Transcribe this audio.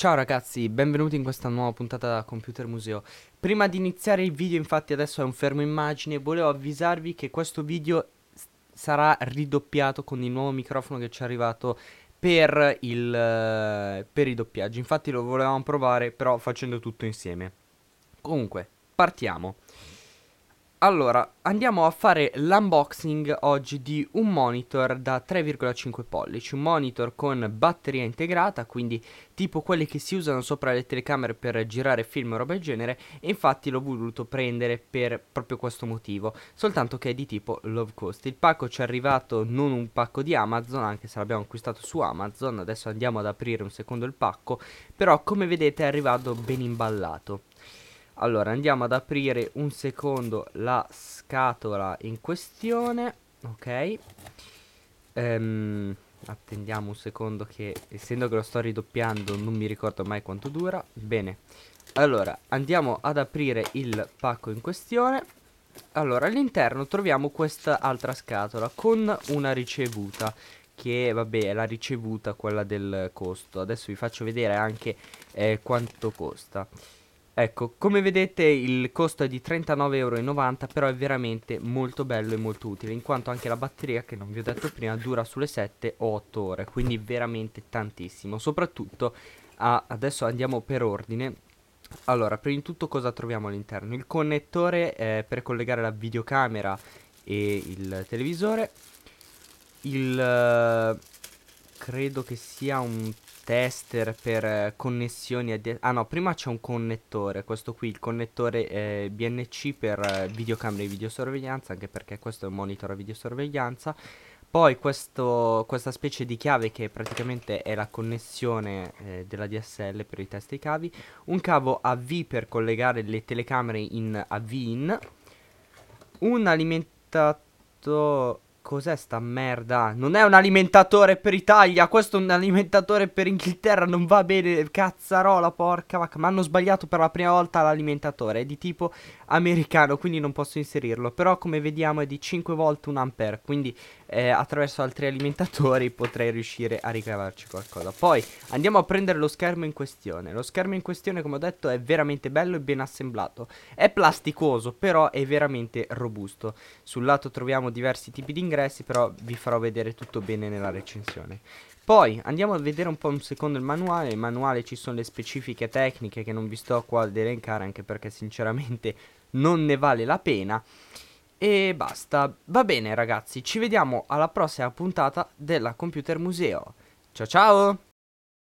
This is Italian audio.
Ciao ragazzi, benvenuti in questa nuova puntata da Computer Museo. Prima di iniziare il video, infatti adesso è un fermo immagine, volevo avvisarvi che questo video sarà ridoppiato con il nuovo microfono che ci è arrivato per, il, per i doppiaggi. Infatti lo volevamo provare, però facendo tutto insieme. Comunque, partiamo. Allora, andiamo a fare l'unboxing oggi di un monitor da 3,5 pollici, un monitor con batteria integrata, quindi tipo quelli che si usano sopra le telecamere per girare film o roba del genere, e infatti l'ho voluto prendere per proprio questo motivo, soltanto che è di tipo low cost. Il pacco ci è arrivato non un pacco di Amazon, anche se l'abbiamo acquistato su Amazon, adesso andiamo ad aprire un secondo il pacco, però come vedete è arrivato ben imballato. Allora andiamo ad aprire un secondo la scatola in questione Ok um, Attendiamo un secondo che essendo che lo sto ridoppiando non mi ricordo mai quanto dura Bene Allora andiamo ad aprire il pacco in questione Allora all'interno troviamo questa altra scatola con una ricevuta che vabbè è la ricevuta quella del costo Adesso vi faccio vedere anche eh, quanto costa Ecco, come vedete il costo è di 39,90 euro, però è veramente molto bello e molto utile, in quanto anche la batteria, che non vi ho detto prima, dura sulle 7 o 8 ore, quindi veramente tantissimo. Soprattutto, ah, adesso andiamo per ordine, allora, prima di tutto cosa troviamo all'interno? Il connettore eh, per collegare la videocamera e il televisore, il, credo che sia un tester per eh, connessioni. Addi- ah no, prima c'è un connettore, questo qui, il connettore eh, BNC per eh, videocamere di videosorveglianza, anche perché questo è un monitor a videosorveglianza. Poi questo, questa specie di chiave che praticamente è la connessione eh, della DSL per i test dei cavi, un cavo AV per collegare le telecamere in AV in, un alimentatore cos'è sta merda? Non è un alimentatore per Italia, questo è un alimentatore per Inghilterra, non va bene, cazzarola, porca vacca. Ma hanno sbagliato per la prima volta l'alimentatore, è di tipo americano, quindi non posso inserirlo. Però come vediamo è di 5 volte un ampere, quindi eh, attraverso altri alimentatori potrei riuscire a ricavarci qualcosa. Poi andiamo a prendere lo schermo in questione. Lo schermo in questione, come ho detto, è veramente bello e ben assemblato. È plasticoso, però è veramente robusto. Sul lato troviamo diversi tipi di ingressi interessi, però vi farò vedere tutto bene nella recensione. Poi andiamo a vedere un po' un secondo il manuale, Il manuale ci sono le specifiche tecniche che non vi sto qua ad elencare anche perché sinceramente non ne vale la pena. E basta, va bene ragazzi, ci vediamo alla prossima puntata della Computer Museo. Ciao ciao!